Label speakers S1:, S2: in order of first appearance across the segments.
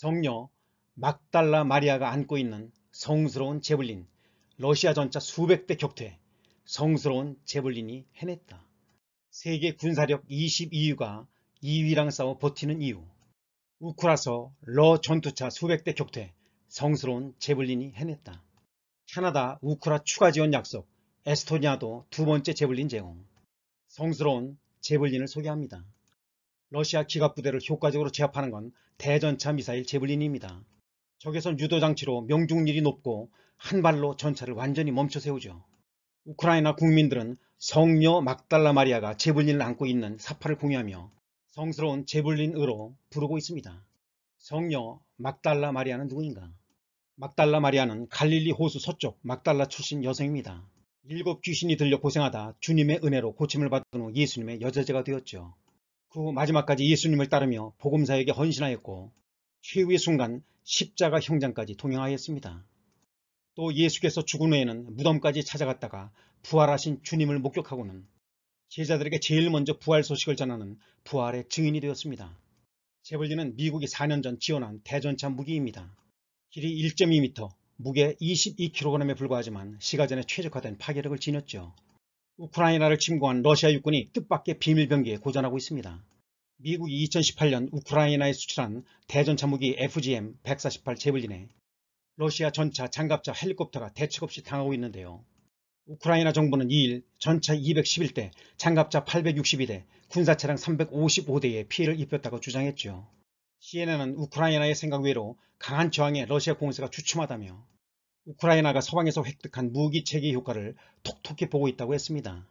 S1: 성녀 막달라 마리아가 안고 있는 성스러운 제블린, 러시아 전차 수백 대 격퇴, 성스러운 제블린이 해냈다. 세계 군사력 22위가 2위랑 싸워 버티는 이유. 우크라서 러 전투차 수백 대 격퇴, 성스러운 제블린이 해냈다. 캐나다 우크라 추가 지원 약속, 에스토니아도 두 번째 제블린 제공. 성스러운 제블린을 소개합니다. 러시아 기갑부대를 효과적으로 제압하는 건 대전차 미사일 제블린입니다. 적외선 유도장치로 명중률이 높고 한 발로 전차를 완전히 멈춰 세우죠. 우크라이나 국민들은 성녀 막달라 마리아가 제블린을 안고 있는 사파를 공유하며 성스러운 제블린으로 부르고 있습니다. 성녀 막달라 마리아는 누구인가? 막달라 마리아는 갈릴리 호수 서쪽 막달라 출신 여성입니다. 일곱 귀신이 들려 고생하다 주님의 은혜로 고침을 받은 후 예수님의 여자제가 되었죠. 그 마지막까지 예수님을 따르며 복음사에게 헌신하였고 최후의 순간 십자가 형장까지 동행하였습니다. 또 예수께서 죽은 후에는 무덤까지 찾아갔다가 부활하신 주님을 목격하고는 제자들에게 제일 먼저 부활 소식을 전하는 부활의 증인이 되었습니다. 제벌리는 미국이 4년 전 지원한 대전차 무기입니다. 길이 1.2m, 무게 22kg에 불과하지만 시가전에 최적화된 파괴력을 지녔죠. 우크라이나를 침공한 러시아 육군이 뜻밖의 비밀병기에 고전하고 있습니다. 미국이 2018년 우크라이나에 수출한 대전차무기 FGM 148 제블린에 러시아 전차, 장갑차, 헬리콥터가 대책 없이 당하고 있는데요. 우크라이나 정부는 2일 전차 211대, 장갑차 862대, 군사차량 355대에 피해를 입혔다고 주장했죠. CNN은 우크라이나의 생각 외로 강한 저항에 러시아 공세가 주춤하다며 우크라이나가 서방에서 획득한 무기 체계 효과를 톡톡히 보고 있다고 했습니다.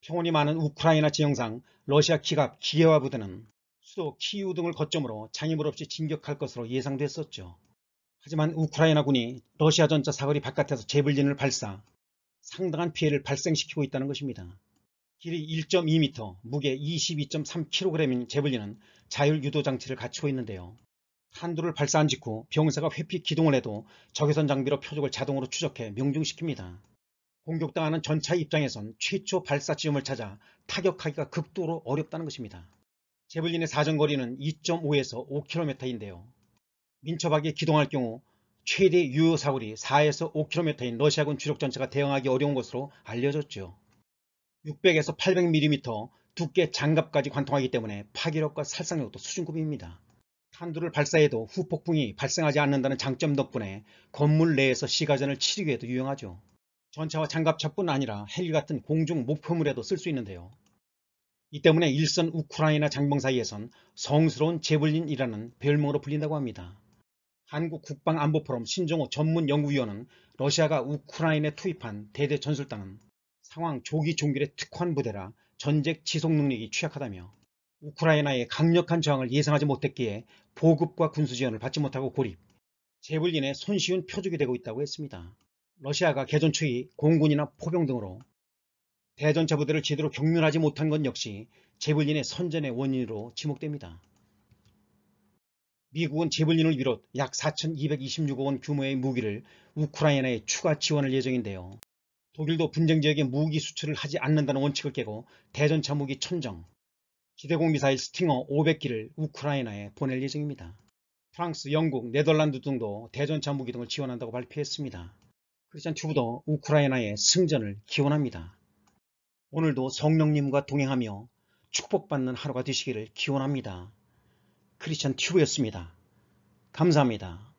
S1: 평온이 많은 우크라이나 지형상 러시아 기갑 기계화 부대는 수도 키우 등을 거점으로 장애물 없이 진격할 것으로 예상됐었죠. 하지만 우크라이나군이 러시아 전차 사거리 바깥에서 제블린을 발사, 상당한 피해를 발생시키고 있다는 것입니다. 길이 1.2m, 무게 22.3kg인 제블린은 자율 유도 장치를 갖추고 있는데요. 탄두를 발사한 직후 병사가 회피 기동을 해도 적외선 장비로 표적을 자동으로 추적해 명중시킵니다. 공격당하는 전차 입장에선 최초 발사 지점을 찾아 타격하기가 극도로 어렵다는 것입니다. 제블린의 사정거리는 2.5에서 5km인데요. 민첩하게 기동할 경우 최대 유효 사거리 4에서 5km인 러시아군 주력전차가 대응하기 어려운 것으로 알려졌죠. 600에서 800mm 두께 장갑까지 관통하기 때문에 파괴력과 살상력도 수준급입니다. 탄두를 발사해도 후폭풍이 발생하지 않는다는 장점 덕분에 건물 내에서 시가전을 치르기에도 유용하죠. 전차와 장갑차뿐 아니라 헬기 같은 공중 목표물에도 쓸 수 있는데요. 이 때문에 일선 우크라이나 장병 사이에선 성스러운 제블린이라는 별명으로 불린다고 합니다. 한국 국방안보포럼 신종호 전문 연구위원은 러시아가 우크라이나에 투입한 대대 전술단은 상황 조기 종결의 특화한 부대라 전쟁 지속 능력이 취약하다며 우크라이나의 강력한 저항을 예상하지 못했기에 보급과 군수 지원을 받지 못하고 고립, 재불린의 손쉬운 표적이 되고 있다고 했습니다. 러시아가 개전 초기 공군이나 포병 등으로 대전차 부대를 제대로 경멸하지 못한 건 역시 재불린의 선전의 원인으로 지목됩니다. 미국은 재불린을 비롯 약 4,226억 원 규모의 무기를 우크라이나에 추가 지원할 예정인데요. 독일도 분쟁 지역에 무기 수출을 하지 않는다는 원칙을 깨고 대전차 무기 천정, 기대공 미사일 스팅어 500기를 우크라이나에 보낼 예정입니다. 프랑스, 영국, 네덜란드 등도 대전차 무기 등을 지원한다고 발표했습니다. 크리스찬 튜브도 우크라이나의 승전을 기원합니다. 오늘도 성령님과 동행하며 축복받는 하루가 되시기를 기원합니다. 크리스찬 튜브였습니다. 감사합니다.